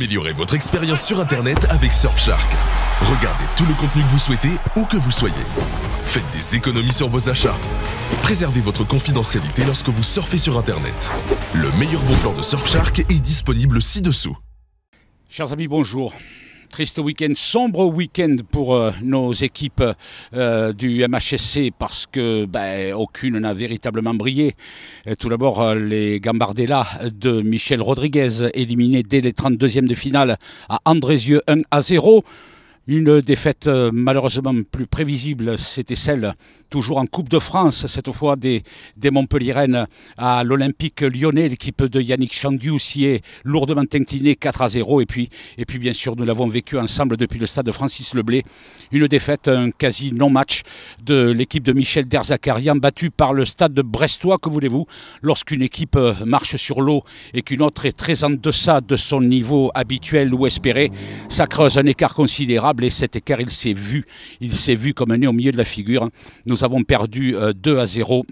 Améliorez votre expérience sur Internet avec Surfshark. Regardez tout le contenu que vous souhaitez, où que vous soyez. Faites des économies sur vos achats. Préservez votre confidentialité lorsque vous surfez sur Internet. Le meilleur bon plan de Surfshark est disponible ci-dessous. Chers amis, bonjour. Triste week-end, sombre week-end pour euh, nos équipes euh, du MHSC parce que ben, aucune n'a véritablement brillé. tout d'abord, euh, les Gambardella de Michel Rodriguez, éliminés dès les 32e de finale à Andrézieux 1 à 0. Une défaite euh, malheureusement plus prévisible, c'était celle toujours en Coupe de France, cette fois des, des à l'Olympique lyonnais. L'équipe de Yannick Chandu s'y est lourdement inclinée 4 à 0. Et puis, et puis bien sûr, nous l'avons vécu ensemble depuis le stade de Francis Leblé. Une défaite, un quasi non-match de l'équipe de Michel Derzakarian, battue par le stade de brestois, que voulez-vous, lorsqu'une équipe euh, marche sur l'eau et qu'une autre est très en deçà de son niveau habituel ou espéré, ça creuse un écart considérable et cet écart, il s'est vu. Il s'est vu comme un nez au milieu de la figure. Nous avons perdu 2 euh, à 0.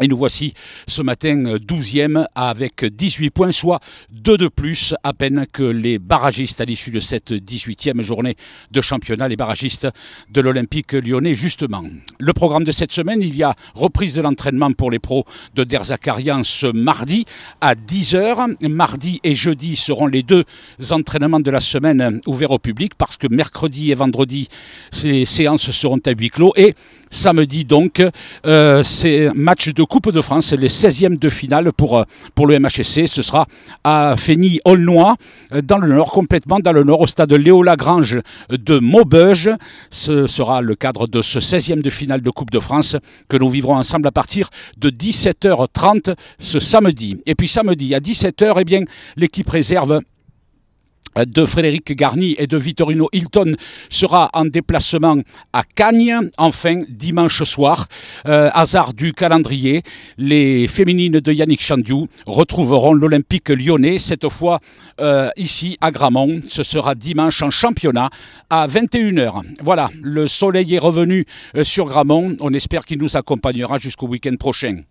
Et nous voici ce matin 12e euh, avec 18 points, soit 2 de plus, à peine que les barragistes à l'issue de cette 18e journée de championnat, les barragistes de l'Olympique lyonnais justement. Le programme de cette semaine, il y a reprise de l'entraînement pour les pros de Derzakarian ce mardi à 10h. Mardi et jeudi seront les deux entraînements de la semaine ouverts au public parce que mercredi et vendredi, ces séances seront à huis clos et samedi donc, euh, c'est match de Coupe de France, les 16e de finale pour, euh, pour le MHSC. Ce sera à fény aulnois euh, dans le Nord, complètement dans le Nord, au stade Léo Lagrange de Maubeuge. Ce sera le cadre de ce 16e de finale de Coupe de France que nous vivrons ensemble à partir de 17h30 ce samedi. Et puis samedi à 17h, eh bien, l'équipe réserve de Frédéric Garni et de Vitorino Hilton sera en déplacement à Cagnes. Enfin, dimanche soir, euh, hasard du calendrier, les féminines de Yannick Chandiou retrouveront l'Olympique lyonnais, cette fois euh, ici à Gramont. Ce sera dimanche en championnat à 21h. Voilà, le soleil est revenu euh, sur Gramont. On espère qu'il nous accompagnera jusqu'au week-end prochain.